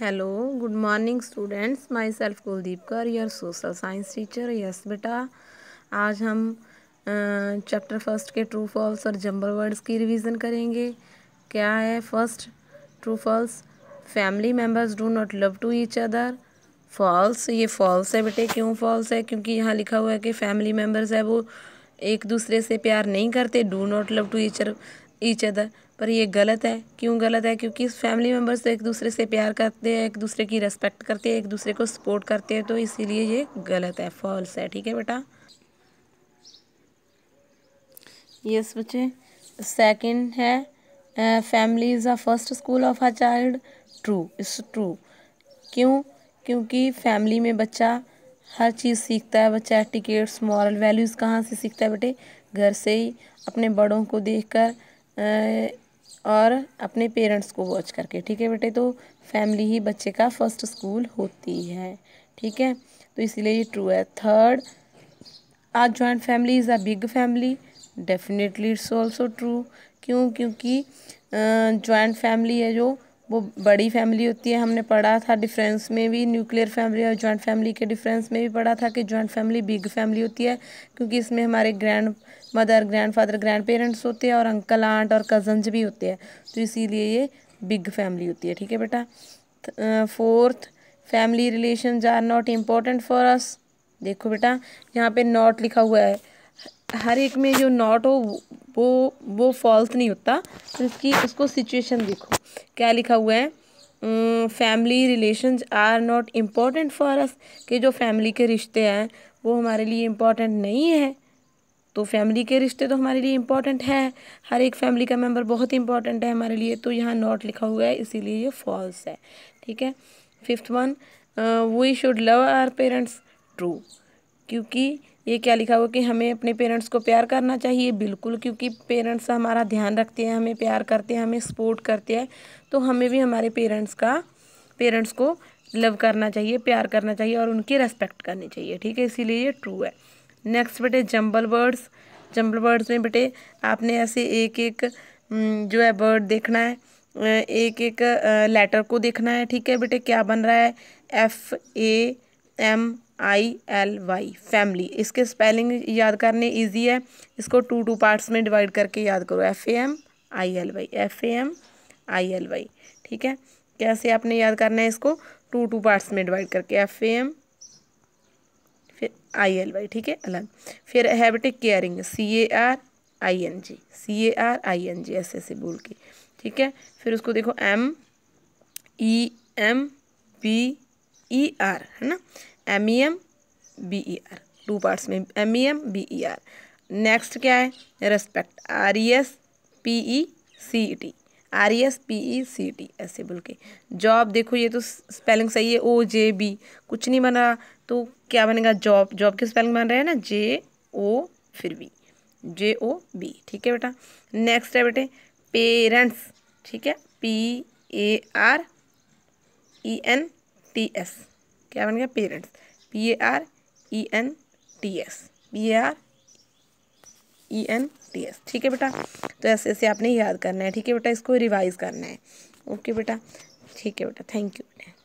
hello good morning students myself Kuldeep कर your social science teacher yes बेटा आज हम चैप्टर फर्स्ट के ट्रू फॉल्स और जंबल वर्ड्स की रिवीजन करेंगे क्या है first true false family members do not love to each other false ये फॉल्स है बेटे क्यों फॉल्स है क्योंकि यहाँ लिखा हुआ है कि फैमिली मेम्बर्स है वो एक दूसरे से प्यार नहीं करते do not love to each each other पर ये गलत है क्यों गलत है क्योंकि फैमिली मेम्बर्स तो एक दूसरे से प्यार करते हैं एक दूसरे की रेस्पेक्ट करते हैं एक दूसरे को सपोर्ट करते हैं तो इसीलिए ये गलत है फॉल्स है ठीक है बेटा यस बच्चे सेकंड है family is the first school of a child true is true क्यों क्योंकि फैमिली में बच्चा हर चीज़ सीखता है बच्चा एटिकेट्स मॉरल वैल्यूज़ कहाँ से सीखता है बेटे घर से ही अपने बड़ों को देखकर और अपने पेरेंट्स को वॉच करके ठीक है बेटे तो फैमिली ही बच्चे का फर्स्ट स्कूल होती है ठीक है तो इसीलिए ये ट्रू है third a joint family is a big family definitely it's also true क्यों क्योंकि जॉइंट फैमिली है जो वो बड़ी फैमिली होती है हमने पढ़ा था डिफरेंस में भी न्यूक्लियर फैमिली और जॉइंट फैमिली के डिफरेंस में भी पढ़ा था कि जॉइंट फैमिली बिग फैमिली होती है क्योंकि इसमें हमारे grandmother grandfather grandparents होते हैं और अंकल आंट और कजन्स भी होते हैं तो इसीलिए ये बिग फैमिली होती है ठीक है बेटा fourth family relation are not important for us देखो बेटा यहाँ पे नॉट लिखा हुआ है हर एक में जो नॉट हो वो वो फॉल्स नहीं होता तो इसकी उसको सिचुएशन देखो क्या लिखा हुआ है family relation are not important for us कि जो फैमिली के रिश्ते हैं वो हमारे लिए इम्पॉर्टेंट नहीं है तो फैमिली के रिश्ते तो हमारे लिए इम्पॉर्टेंट है हर एक फैमिली का मेम्बर बहुत इम्पॉर्टेंट है हमारे लिए तो यहाँ नॉट लिखा हुआ है इसीलिए ये फॉल्स है ठीक है fifth one we should love our parents true क्योंकि ये क्या लिखा हुआ कि हमें अपने पेरेंट्स को प्यार करना चाहिए बिल्कुल क्योंकि पेरेंट्स हमारा ध्यान रखते हैं हमें प्यार करते हैं हमें सपोर्ट करते हैं तो हमें भी हमारे पेरेंट्स का पेरेंट्स को लव करना चाहिए प्यार करना चाहिए और उनकी रेस्पेक्ट करनी चाहिए ठीक है इसीलिए ये ट्रू है नेक्स्ट बेटे जम्बल वर्ड्स जम्बल वर्ड्स में बेटे आपने ऐसे एक एक जो है वर्ड देखना है एक एक लेटर को देखना है ठीक है बेटे क्या बन रहा है F A M I L Y family इसके स्पेलिंग याद करने इजी है इसको टू टू पार्ट्स में डिवाइड करके याद करो F A M I L Y F A M I L Y ठीक है कैसे आपने याद करना है इसको टू टू पार्ट्स में डिवाइड करके एफ ए एम फिर आई एल वाई ठीक है अलग फिर हैबिटिक caring C A R I N ji C A R I N G ऐसे ऐसे बोल के ठीक है फिर उसको देखो M E M B E R है ना M E M B E R two parts में M E M B E R next क्या है respect R E S P E C T R E E S P E T टी ऐसे बोल के job देखो ये तो स्पेलिंग सही है ओ जे बी कुछ नहीं बना तो क्या बनेगा जॉब जॉब की स्पेलिंग बन रहा है ना जे ओ फिर बी जे ओ बी ठीक है बेटा नेक्स्ट है बेटे पेरेंट्स ठीक है P A R E N T S क्या बन गया parents P A R E N T S P A R E N T S ठीक है बेटा तो ऐसे ऐसे आपने याद करना है ठीक है बेटा इसको रिवाइज करना है ओके बेटा ठीक है बेटा थैंक यू बेटा